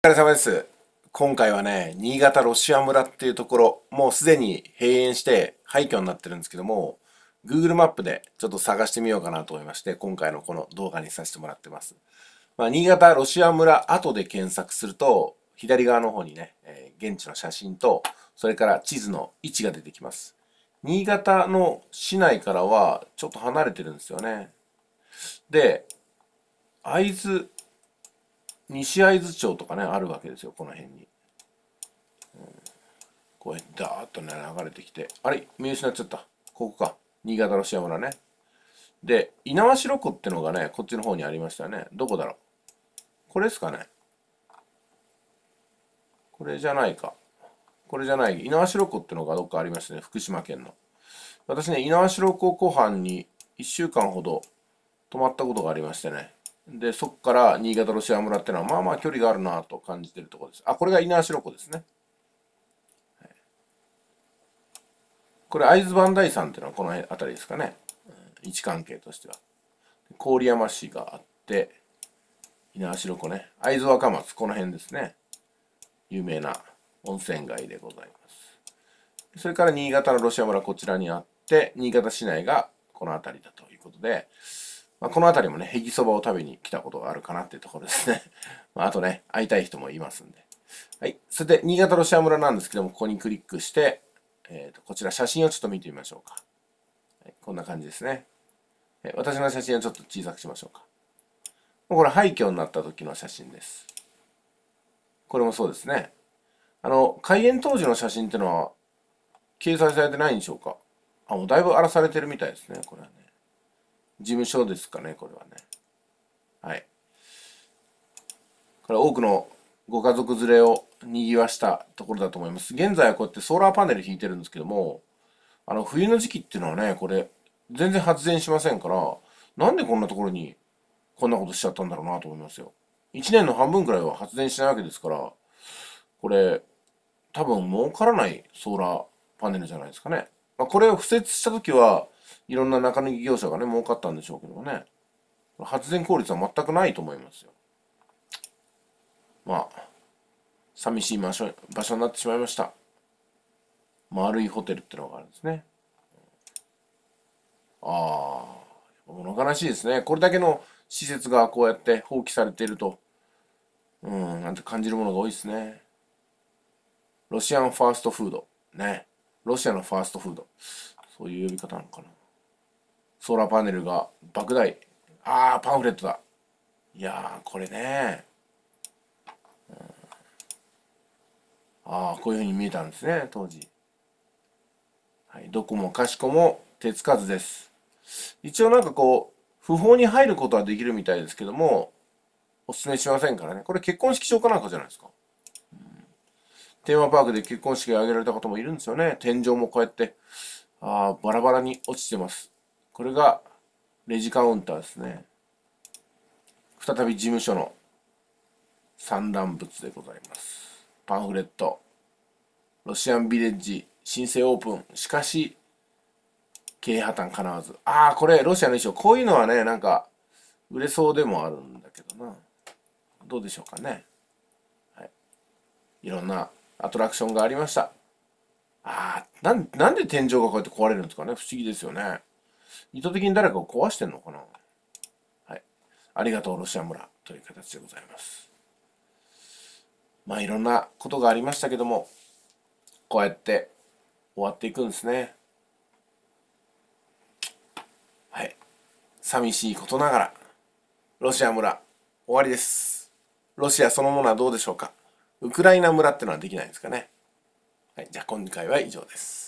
お疲れ様です。今回はね、新潟ロシア村っていうところ、もうすでに閉園して廃墟になってるんですけども、Google マップでちょっと探してみようかなと思いまして、今回のこの動画にさせてもらってます。まあ、新潟ロシア村後で検索すると、左側の方にね、えー、現地の写真と、それから地図の位置が出てきます。新潟の市内からはちょっと離れてるんですよね。で、会津西会合町とかねあるわけですよこの辺に、うん、こうやってダーッとね流れてきてあれ見失っちゃったここか新潟の塩村ねで猪苗代湖ってのがねこっちの方にありましたねどこだろうこれですかねこれじゃないかこれじゃない猪苗代湖ってのがどっかありましたね福島県の私ね猪苗代湖湖畔に1週間ほど泊まったことがありましてねで、そこから新潟ロシア村ってのは、まあまあ距離があるなと感じてるところです。あ、これが稲城湖ですね。これ、会津磐梯山っていうのはこの辺りですかね。位置関係としては。郡山市があって、稲城湖ね。会津若松、この辺ですね。有名な温泉街でございます。それから新潟のロシア村、こちらにあって、新潟市内がこの辺りだということで、まあ、この辺りもね、へぎそばを食べに来たことがあるかなっていうところですね。まあ、あとね、会いたい人もいますんで。はい。それで、新潟ロシア村なんですけども、ここにクリックして、えっ、ー、と、こちら写真をちょっと見てみましょうか。はい、こんな感じですね、え私の写真をちょっと小さくしましょうか。もうこれ廃墟になった時の写真です。これもそうですね。あの、開園当時の写真ってのは、掲載されてないんでしょうか。あ、もうだいぶ荒らされてるみたいですね、これはね。事務所ですかね、これはね。はい。これ多くのご家族連れを賑わしたところだと思います。現在はこうやってソーラーパネル引いてるんですけども、あの、冬の時期っていうのはね、これ、全然発電しませんから、なんでこんなところにこんなことしちゃったんだろうなと思いますよ。1年の半分くらいは発電しないわけですから、これ、多分儲からないソーラーパネルじゃないですかね。まあ、これを敷設した時は、いろんな中抜き業者がね、儲かったんでしょうけどね。発電効率は全くないと思いますよ。まあ、寂しい場所場所になってしまいました。丸いホテルってのがあるんですね。ああ、物悲しいですね。これだけの施設がこうやって放棄されていると、うん、なんて感じるものが多いですね。ロシアンファーストフード。ね。ロシアのファーストフード。そういう呼び方なのかな。ソーラーパネルが莫大。ああ、パンフレットだ。いやこれね。ああ、こういうふうに見えたんですね、当時。はい、どこもかしこも手つかずです。一応なんかこう、不法に入ることはできるみたいですけども、お勧めしませんからね。これ結婚式場かなんかじゃないですか。テーマパークで結婚式を挙げられた方もいるんですよね。天井もこうやって、ああ、バラバラに落ちてます。これがレジカウンターですね。再び事務所の産卵物でございます。パンフレット。ロシアンビレッジ申請オープン。しかし、経営破綻かなわず。ああ、これ、ロシアの衣装。こういうのはね、なんか、売れそうでもあるんだけどな。どうでしょうかね。はい。いろんなアトラクションがありました。ああ、なんで天井がこうやって壊れるんですかね。不思議ですよね。意図的に誰かを壊してんのかなはい。ありがとう、ロシア村という形でございます。まあいろんなことがありましたけども、こうやって終わっていくんですね。はい。寂しいことながら、ロシア村、終わりです。ロシアそのものはどうでしょうかウクライナ村ってのはできないんですかね。はい。じゃあ今回は以上です。